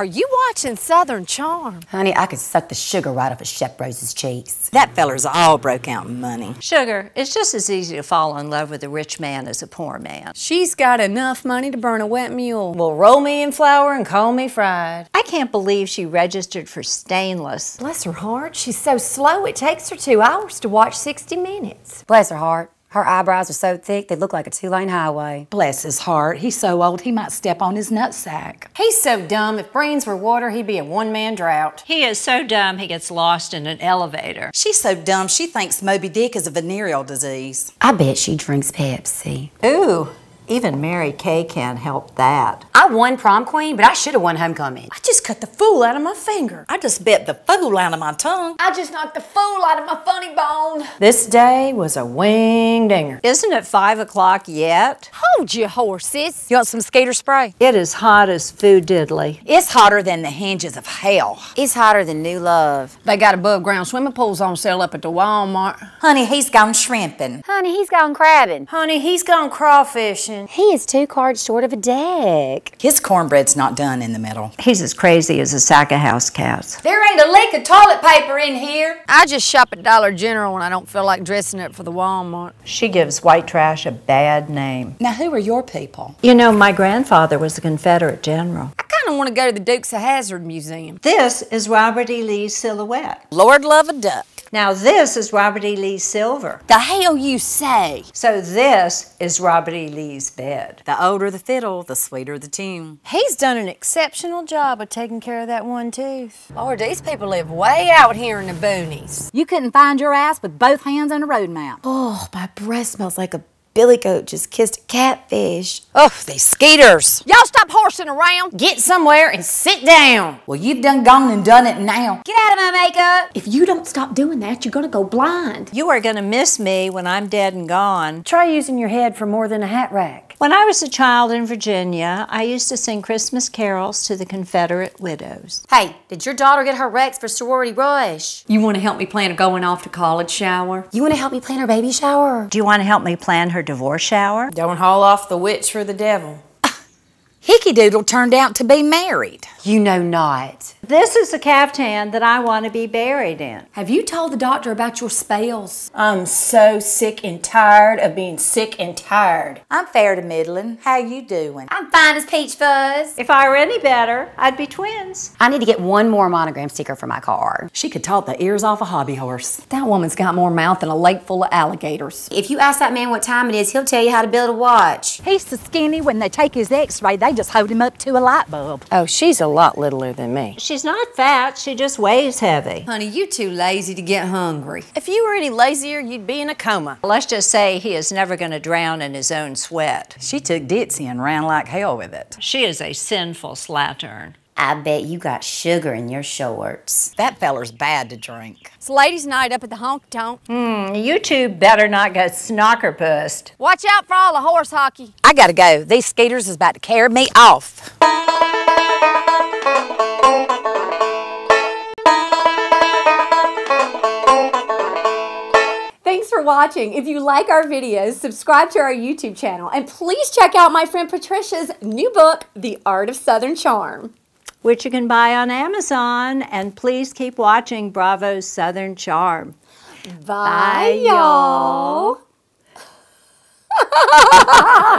Are you watching Southern Charm? Honey, I could suck the sugar right off of Chef Rose's cheeks. That feller's all broke out in money. Sugar, it's just as easy to fall in love with a rich man as a poor man. She's got enough money to burn a wet mule. Well, roll me in flour and call me fried. I can't believe she registered for stainless. Bless her heart, she's so slow it takes her two hours to watch 60 Minutes. Bless her heart. Her eyebrows are so thick, they look like a two-lane highway. Bless his heart. He's so old, he might step on his nutsack. He's so dumb. If brains were water, he'd be a one-man drought. He is so dumb, he gets lost in an elevator. She's so dumb, she thinks Moby Dick is a venereal disease. I bet she drinks Pepsi. Ooh, even Mary Kay can't help that. I won prom queen, but I should have won homecoming. I just cut the fool out of my finger. I just bit the fool out of my tongue. I just knocked the fool out of my funny bone. This day was a wing dinger. Isn't it five o'clock yet? Hold your horses. You want some skater spray? It is hot as foo diddly. It's hotter than the hinges of hell. It's hotter than new love. They got above ground swimming pools on sale up at the Walmart. Honey, he's gone shrimping. Honey, he's gone crabbing. Honey, he's gone crawfishing. He is two cards short of a deck. His cornbread's not done in the middle. He's as crazy as a sack of house cats. There ain't a lick of toilet paper in here. I just shop at Dollar General when I don't feel like dressing up for the Walmart. She gives white trash a bad name. Now, who are your people? You know, my grandfather was a Confederate general. I kind of want to go to the Dukes of Hazard Museum. This is Robert E. Lee's silhouette. Lord love a duck. Now this is Robert E. Lee Silver. The hell you say? So this is Robert E. Lee's bed. The older the fiddle, the sweeter the tune. He's done an exceptional job of taking care of that one tooth. Lord, these people live way out here in the boonies. You couldn't find your ass with both hands on a road map. Oh, my breath smells like a Billy Goat just kissed catfish. Ugh, oh, these skeeters. Y'all stop horsing around. Get somewhere and sit down. Well, you've done gone and done it now. Get out of my makeup. If you don't stop doing that, you're gonna go blind. You are gonna miss me when I'm dead and gone. Try using your head for more than a hat rack. When I was a child in Virginia, I used to sing Christmas carols to the Confederate widows. Hey, did your daughter get her Rex for sorority rush? You want to help me plan a going off to college shower? You want to help me plan her baby shower? Do you want to help me plan her divorce shower? Don't haul off the witch for the devil. Hickey Doodle turned out to be married. You know not. This is the caftan that I want to be buried in. Have you told the doctor about your spells? I'm so sick and tired of being sick and tired. I'm fair to middling. How you doing? I'm fine as peach fuzz. If I were any better, I'd be twins. I need to get one more monogram sticker for my car. She could talk the ears off a hobby horse. That woman's got more mouth than a lake full of alligators. If you ask that man what time it is, he'll tell you how to build a watch. He's so skinny when they take his x-ray, they just hold him up to a light bulb. Oh, she's a lot littler than me. She's She's not fat, she just weighs heavy. Honey, you too lazy to get hungry. If you were any lazier, you'd be in a coma. Let's just say he is never going to drown in his own sweat. She took Ditsy and ran like hell with it. She is a sinful slattern. I bet you got sugar in your shorts. That feller's bad to drink. It's ladies' night up at the honk tonk. Hmm, you two better not get snockerpussed. Watch out for all the horse hockey. I gotta go. These skaters is about to carry me off. watching. If you like our videos, subscribe to our YouTube channel, and please check out my friend Patricia's new book, The Art of Southern Charm. Which you can buy on Amazon. And please keep watching Bravo's Southern Charm. Bye, Bye y'all.